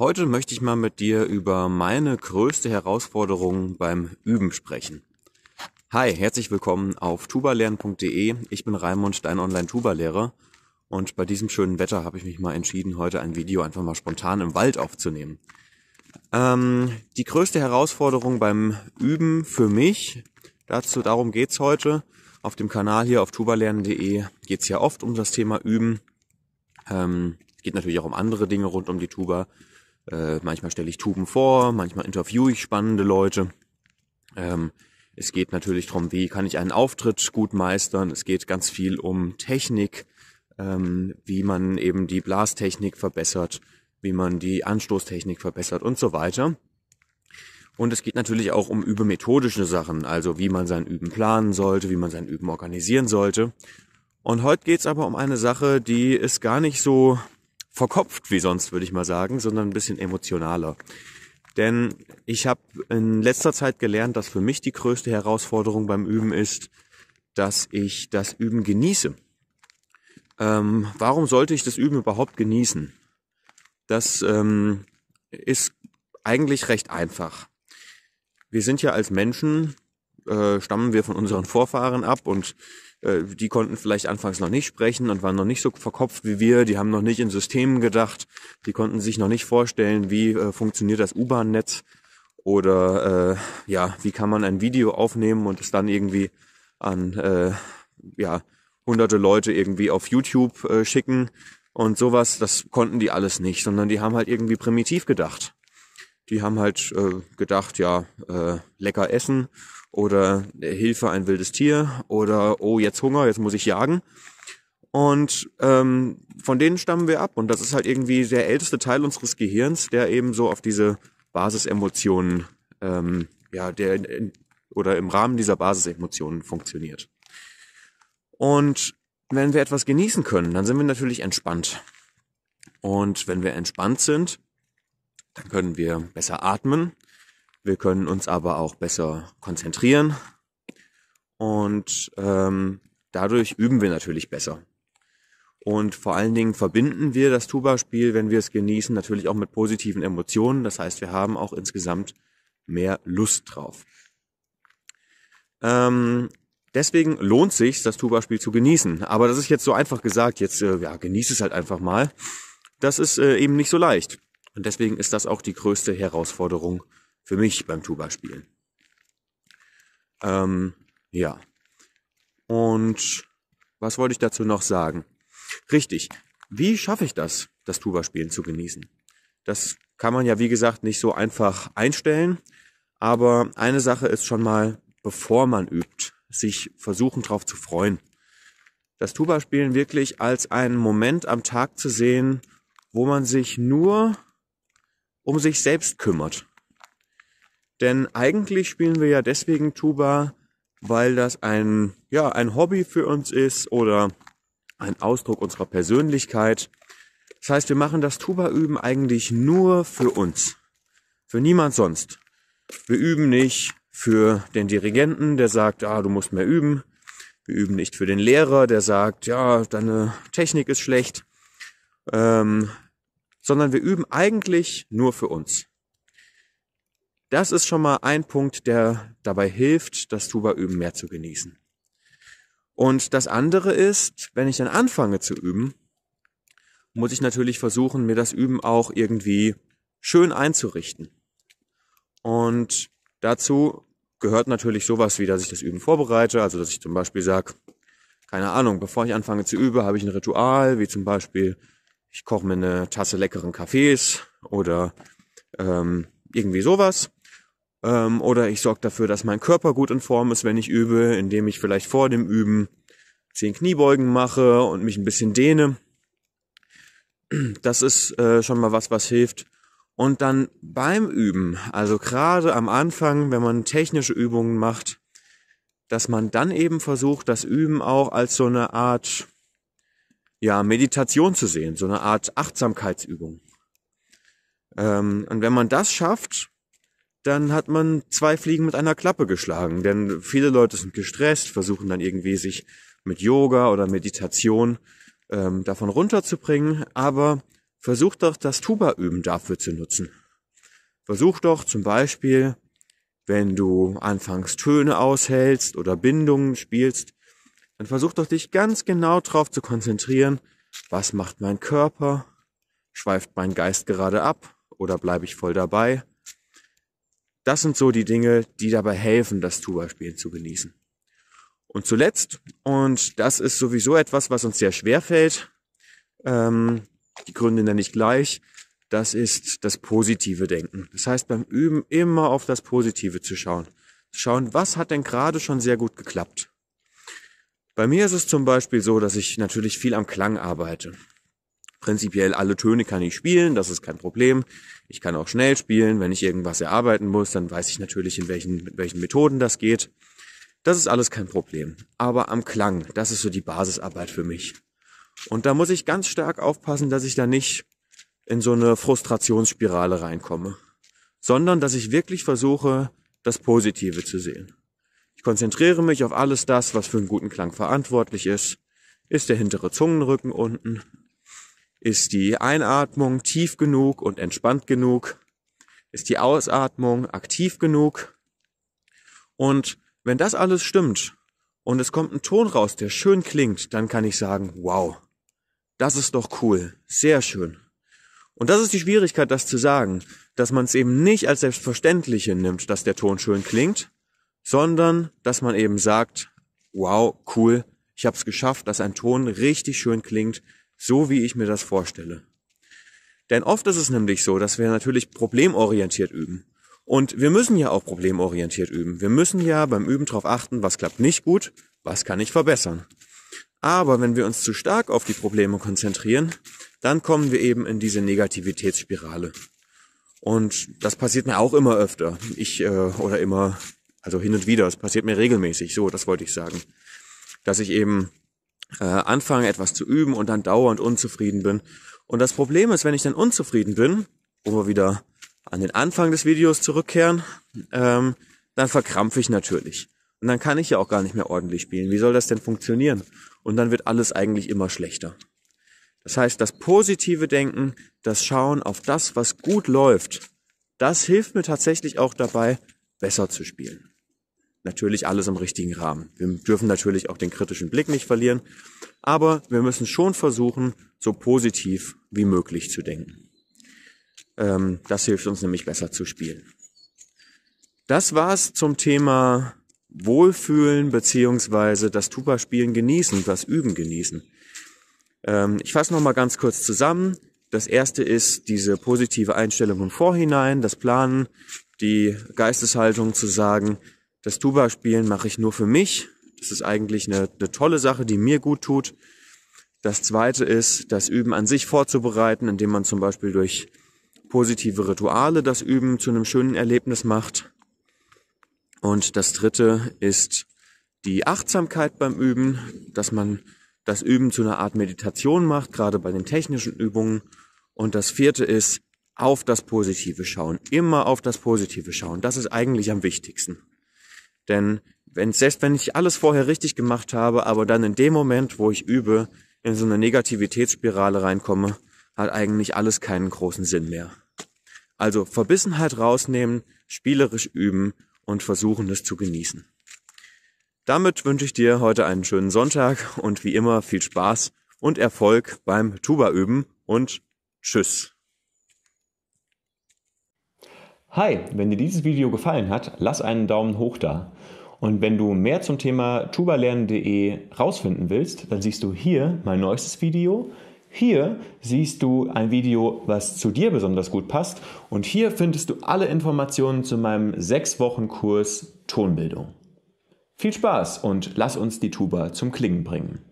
Heute möchte ich mal mit dir über meine größte Herausforderung beim Üben sprechen. Hi, herzlich willkommen auf tubalernen.de. Ich bin Raimund, dein Online-Tuba-Lehrer. Und bei diesem schönen Wetter habe ich mich mal entschieden, heute ein Video einfach mal spontan im Wald aufzunehmen. Ähm, die größte Herausforderung beim Üben für mich, dazu, darum geht's heute. Auf dem Kanal hier auf tubalernen.de geht's ja oft um das Thema Üben. Ähm, geht natürlich auch um andere Dinge rund um die Tuba. Äh, manchmal stelle ich Tuben vor, manchmal interviewe ich spannende Leute. Ähm, es geht natürlich darum, wie kann ich einen Auftritt gut meistern. Es geht ganz viel um Technik, ähm, wie man eben die Blastechnik verbessert, wie man die Anstoßtechnik verbessert und so weiter. Und es geht natürlich auch um übermethodische Sachen, also wie man sein Üben planen sollte, wie man sein Üben organisieren sollte. Und heute geht's aber um eine Sache, die ist gar nicht so verkopft wie sonst, würde ich mal sagen, sondern ein bisschen emotionaler. Denn ich habe in letzter Zeit gelernt, dass für mich die größte Herausforderung beim Üben ist, dass ich das Üben genieße. Ähm, warum sollte ich das Üben überhaupt genießen? Das ähm, ist eigentlich recht einfach. Wir sind ja als Menschen, äh, stammen wir von unseren Vorfahren ab und äh, die konnten vielleicht anfangs noch nicht sprechen und waren noch nicht so verkopft wie wir, die haben noch nicht in Systemen gedacht, die konnten sich noch nicht vorstellen, wie äh, funktioniert das U-Bahn-Netz oder äh, ja, wie kann man ein Video aufnehmen und es dann irgendwie an äh, ja, hunderte Leute irgendwie auf YouTube äh, schicken und sowas, das konnten die alles nicht, sondern die haben halt irgendwie primitiv gedacht die haben halt äh, gedacht, ja, äh, lecker essen oder äh, Hilfe ein wildes Tier oder oh, jetzt Hunger, jetzt muss ich jagen. Und ähm, von denen stammen wir ab. Und das ist halt irgendwie der älteste Teil unseres Gehirns, der eben so auf diese Basisemotionen, ähm, ja, der in, oder im Rahmen dieser Basisemotionen funktioniert. Und wenn wir etwas genießen können, dann sind wir natürlich entspannt. Und wenn wir entspannt sind, dann können wir besser atmen. Wir können uns aber auch besser konzentrieren. Und ähm, dadurch üben wir natürlich besser. Und vor allen Dingen verbinden wir das Tuba-Spiel, wenn wir es genießen, natürlich auch mit positiven Emotionen. Das heißt, wir haben auch insgesamt mehr Lust drauf. Ähm, deswegen lohnt sich, das Tuba-Spiel zu genießen. Aber das ist jetzt so einfach gesagt. Jetzt äh, ja, genieße es halt einfach mal. Das ist äh, eben nicht so leicht. Und deswegen ist das auch die größte Herausforderung für mich beim Tuba-Spielen. Ähm, ja. Und was wollte ich dazu noch sagen? Richtig. Wie schaffe ich das, das Tuba-Spielen zu genießen? Das kann man ja, wie gesagt, nicht so einfach einstellen. Aber eine Sache ist schon mal, bevor man übt, sich versuchen drauf zu freuen. Das Tuba-Spielen wirklich als einen Moment am Tag zu sehen, wo man sich nur um sich selbst kümmert. Denn eigentlich spielen wir ja deswegen Tuba, weil das ein, ja, ein Hobby für uns ist oder ein Ausdruck unserer Persönlichkeit. Das heißt, wir machen das Tuba-Üben eigentlich nur für uns. Für niemand sonst. Wir üben nicht für den Dirigenten, der sagt, ah, du musst mehr üben. Wir üben nicht für den Lehrer, der sagt, ja, deine Technik ist schlecht. Ähm, sondern wir üben eigentlich nur für uns. Das ist schon mal ein Punkt, der dabei hilft, das Tuba-Üben mehr zu genießen. Und das andere ist, wenn ich dann anfange zu üben, muss ich natürlich versuchen, mir das Üben auch irgendwie schön einzurichten. Und dazu gehört natürlich sowas wie, dass ich das Üben vorbereite, also dass ich zum Beispiel sage, keine Ahnung, bevor ich anfange zu üben, habe ich ein Ritual, wie zum Beispiel ich koche mir eine Tasse leckeren Kaffees oder ähm, irgendwie sowas. Ähm, oder ich sorge dafür, dass mein Körper gut in Form ist, wenn ich übe, indem ich vielleicht vor dem Üben zehn Kniebeugen mache und mich ein bisschen dehne. Das ist äh, schon mal was, was hilft. Und dann beim Üben, also gerade am Anfang, wenn man technische Übungen macht, dass man dann eben versucht, das Üben auch als so eine Art ja, Meditation zu sehen, so eine Art Achtsamkeitsübung. Ähm, und wenn man das schafft, dann hat man zwei Fliegen mit einer Klappe geschlagen. Denn viele Leute sind gestresst, versuchen dann irgendwie sich mit Yoga oder Meditation ähm, davon runterzubringen, aber versucht doch das Tuba-Üben dafür zu nutzen. Versuch doch zum Beispiel, wenn du anfangs Töne aushältst oder Bindungen spielst, dann versuch doch dich ganz genau drauf zu konzentrieren, was macht mein Körper, schweift mein Geist gerade ab oder bleibe ich voll dabei. Das sind so die Dinge, die dabei helfen, das Tuba-Spielen zu genießen. Und zuletzt, und das ist sowieso etwas, was uns sehr schwer fällt, ähm, die Gründe nenne ich gleich, das ist das positive Denken. Das heißt, beim Üben immer auf das Positive zu schauen. Zu schauen, was hat denn gerade schon sehr gut geklappt? Bei mir ist es zum Beispiel so, dass ich natürlich viel am Klang arbeite. Prinzipiell alle Töne kann ich spielen, das ist kein Problem. Ich kann auch schnell spielen, wenn ich irgendwas erarbeiten muss, dann weiß ich natürlich, in welchen, mit welchen Methoden das geht. Das ist alles kein Problem. Aber am Klang, das ist so die Basisarbeit für mich. Und da muss ich ganz stark aufpassen, dass ich da nicht in so eine Frustrationsspirale reinkomme, sondern dass ich wirklich versuche, das Positive zu sehen. Ich konzentriere mich auf alles das, was für einen guten Klang verantwortlich ist. Ist der hintere Zungenrücken unten? Ist die Einatmung tief genug und entspannt genug? Ist die Ausatmung aktiv genug? Und wenn das alles stimmt und es kommt ein Ton raus, der schön klingt, dann kann ich sagen, wow, das ist doch cool, sehr schön. Und das ist die Schwierigkeit, das zu sagen, dass man es eben nicht als Selbstverständliche nimmt, dass der Ton schön klingt, sondern dass man eben sagt, wow, cool, ich habe es geschafft, dass ein Ton richtig schön klingt, so wie ich mir das vorstelle. Denn oft ist es nämlich so, dass wir natürlich problemorientiert üben. Und wir müssen ja auch problemorientiert üben. Wir müssen ja beim Üben darauf achten, was klappt nicht gut, was kann ich verbessern. Aber wenn wir uns zu stark auf die Probleme konzentrieren, dann kommen wir eben in diese Negativitätsspirale. Und das passiert mir auch immer öfter. Ich äh, oder immer also hin und wieder, es passiert mir regelmäßig, so, das wollte ich sagen. Dass ich eben äh, anfange, etwas zu üben und dann dauernd unzufrieden bin. Und das Problem ist, wenn ich dann unzufrieden bin, wo wir wieder an den Anfang des Videos zurückkehren, ähm, dann verkrampfe ich natürlich. Und dann kann ich ja auch gar nicht mehr ordentlich spielen. Wie soll das denn funktionieren? Und dann wird alles eigentlich immer schlechter. Das heißt, das positive Denken, das Schauen auf das, was gut läuft, das hilft mir tatsächlich auch dabei, besser zu spielen. Natürlich alles im richtigen Rahmen. Wir dürfen natürlich auch den kritischen Blick nicht verlieren, aber wir müssen schon versuchen, so positiv wie möglich zu denken. Ähm, das hilft uns nämlich besser zu spielen. Das war's zum Thema Wohlfühlen beziehungsweise das Tuba-Spielen genießen, das Üben genießen. Ähm, ich fasse nochmal ganz kurz zusammen. Das erste ist diese positive Einstellung im Vorhinein, das Planen, die Geisteshaltung zu sagen, das Tuba-Spielen mache ich nur für mich. Das ist eigentlich eine, eine tolle Sache, die mir gut tut. Das zweite ist, das Üben an sich vorzubereiten, indem man zum Beispiel durch positive Rituale das Üben zu einem schönen Erlebnis macht. Und das dritte ist die Achtsamkeit beim Üben, dass man das Üben zu einer Art Meditation macht, gerade bei den technischen Übungen. Und das vierte ist auf das Positive schauen, immer auf das Positive schauen. Das ist eigentlich am wichtigsten. Denn wenn, selbst wenn ich alles vorher richtig gemacht habe, aber dann in dem Moment, wo ich übe, in so eine Negativitätsspirale reinkomme, hat eigentlich alles keinen großen Sinn mehr. Also Verbissenheit rausnehmen, spielerisch üben und versuchen es zu genießen. Damit wünsche ich dir heute einen schönen Sonntag und wie immer viel Spaß und Erfolg beim Tuba üben und tschüss. Hi, wenn dir dieses Video gefallen hat, lass einen Daumen hoch da. Und wenn du mehr zum Thema tubalernen.de rausfinden willst, dann siehst du hier mein neuestes Video. Hier siehst du ein Video, was zu dir besonders gut passt. Und hier findest du alle Informationen zu meinem 6-Wochen-Kurs Tonbildung. Viel Spaß und lass uns die Tuba zum Klingen bringen.